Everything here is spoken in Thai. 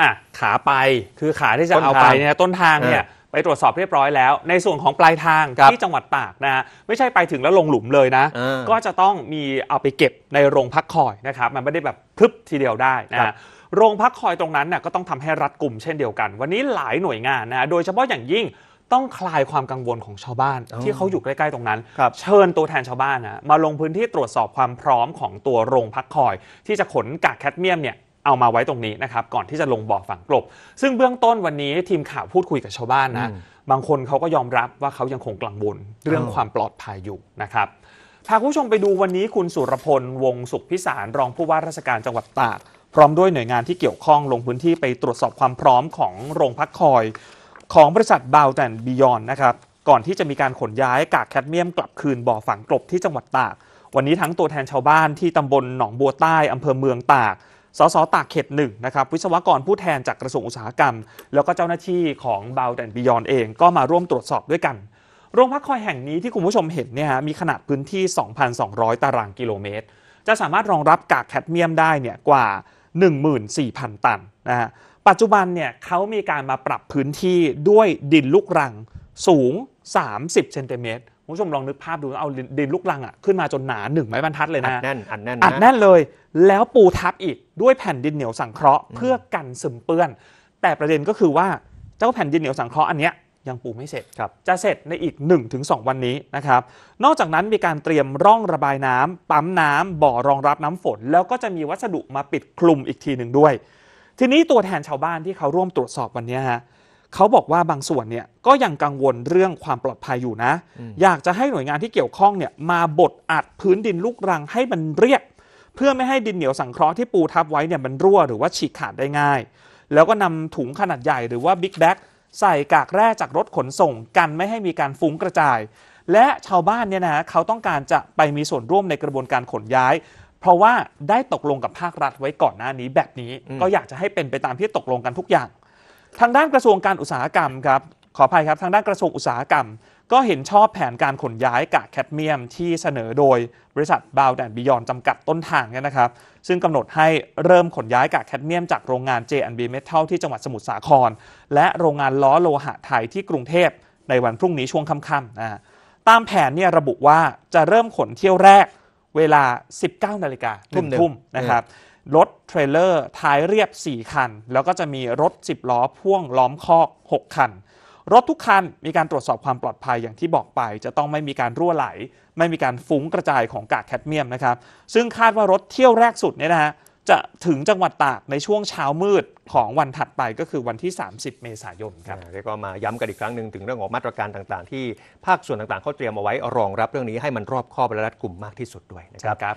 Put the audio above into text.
อ่ะขาไปคือขาที่จะเอาไปเนี่ยต้นทางเนี่ยไปตรวจสอบเรียบร้อยแล้ว ในส่วนของปลายทางที่จังหวัดตากนะฮะไม่ใช่ไปถึงแล้วลงหลุมเลยนะก็จะต้องมีเอาไปเก็บในโรงพักคอยนะครับมันไม่ได้แบบพึบทีเดียวได้นะโรงพักคอยตรงนั้นน่ยก็ต้องทำให้รัดกลุ่มเช่นเดียวกัน วันนี้หลายหน่วยงานนะโดยเฉพาะอย่างยิ่งต้องคลายความกังวลของชาวบ้าน ที่เขาอยู่ใกล้ๆตรงนั้นเชิญตัวแทนชาวบ้านนะมาลงพื้นที่ตรวจสอบความพร้อมของตัวโรงพักคอย ที่จะขนกากแคดเมียมเนี่ยเอามาไว้ตรงนี้นะครับก่อนที่จะลงบ่อฝังกลบ ซึ่งเบื้องต้นวันนี้ทีมข่าวพูดคุยกับชาวบ้านนะบางคนเขาก็ยอมรับว่าเขายังคงกังวลเรื่องความปลอดภัยอยู่นะครับพาผู้ชมไปดูวันนี้คุณสุรพลวงสุขพิสารรองผู้ว่าราชการจังหวัดตากพร้อมด้วยหน่วยงานที่เกี่ยวข้องลงพื้นที่ไปตรวจสอบความพร้อมของโรงพักคอย ของบริษัทบาวแตนบิยอนนะครับก่อนที่จะมีการขนย้ายกากแคดเมียมกลับคืนบ่อฝังกลบที่จังหวัดตากวันนี้ทั้งตัวแทนชาวบ้านที่ตำบลหนองบัวใต้อำเภอเมืองตากสสตากเขตหนึ่งนะครับ วิศวกรผู้แทนจากกระทรวงอุตสาหกรรม แล้วก็เจ้าหน้าที่ของบาวแดนบิยอนเองก็มาร่วมตรวจสอบด้วยกัน โรงพักคอยแห่งนี้ที่คุณผู้ชมเห็นเนี่ยมีขนาดพื้นที่ 2,200 ตารางกิโลเมตร จะสามารถรองรับกากแคดเมียมได้เนี่ยกว่า 14,000 ตันนะฮะปัจจุบันเนี่ยเขามีการมาปรับพื้นที่ด้วยดินลูกรังสูง 30 เซนติเมตรผู้ชมลองนึกภาพ ดูเอา ดินลูกลังอ่ะขึ้นมาจนหนาหนึ่งไม้บรรทัดเลยนะอัดแน่นอัดแน่นอัดแน่นเลยแล้วปูทับอีกด้วยแผ่นดินเหนียวสังเคราะห์เพื่อกันซึมเปื้อน แต่ประเด็นก็คือว่าเจ้าแผ่นดินเหนียวสังเคราะห์อันเนี้ยยังปูไม่เสร็จครับจะเสร็จในอีก 1-2 วันนี้นะครับ นอกจากนั้นมีการเตรียมร่องระบายน้ำ ปั๊มน้ำ บ่อรองรับน้ำฝน แล้วก็จะมีวัสดุมาปิดคลุมอีกทีหนึ่งด้วย ทีนี้ตัวแทนชาวบ้านที่เขาร่วมตรวจสอบวันนี้ฮะเขาบอกว่าบางส่วนเนี่ยก็ยังกังวลเรื่องความปลอดภัยอยู่นะ อยากจะให้หน่วยงานที่เกี่ยวข้องเนี่ยมาบดอัดพื้นดินลูกรังให้มันเรียบเพื่อไม่ให้ดินเหนียวสังเคราะห์ที่ปูทับไว้เนี่ยมันรั่วหรือว่าฉีกขาดได้ง่าย แล้วก็นำถุงขนาดใหญ่หรือว่าบิ๊กแบ็กใส่กากแร่จากรถขนส่งกันไม่ให้มีการฟุ้งกระจาย และชาวบ้านเนี่ยนะเขาต้องการจะไปมีส่วนร่วมในกระบวนการขนย้าย เพราะว่าได้ตกลงกับภาครัฐไว้ก่อนหน้านี้ แบบนี้ก็อยากจะให้เป็นไปตามที่ตกลงกันทุกอย่างทางด้านกระทรวงการอุตสาหกรรมครับขออภัยครับทางด้านกระทรวงอุตสาหกรรม ก็เห็นชอบแผนการขนย้ายกากแคดเมียมที่เสนอโดยบริษัทบาวแดนบิยอนจำกัดต้นทางเนี่ยนะครับ ซึ่งกำหนดให้เริ่มขนย้ายกากแคดเมียมจากโรงงาน J&B Metal ที่จังหวัดสมุทรสาคร และโรงงานล้อโลหะไทยที่กรุงเทพในวันพรุ่งนี้ช่วงค่ำๆนะตามแผนเนี่ยระบุว่าจะเริ่มขนเที่ยวแรกเวลา19นาฬิกาทุ่มทุ่มนะครับรถเทรลเลอร์ท้ายเรียบ 4 คัน แล้วก็จะมีรถ 10 ล้อพ่วงล้อมคอก6คัน รถทุกคันมีการตรวจสอบความปลอดภัยอย่างที่บอกไปจะต้องไม่มีการรั่วไหล ไม่มีการฟุ้งกระจายของกากแคดเมียมนะครับ ซึ่งคาดว่ารถเที่ยวแรกสุดเนี่ยนะฮะจะถึงจังหวัดตากในช่วงเช้ามืดของวันถัดไปก็คือวันที่ 30 เมษายนครับแล้วก็มาย้ำกันอีกครั้งหนึ่งถึงเรื่องของมาตรการต่างๆ ที่ภาคส่วนต่างๆเขาเตรียมเอาไว้รองรับเรื่องนี้ให้มันรอบคอบและรัดกุมมากที่สุดด้วยนะครับ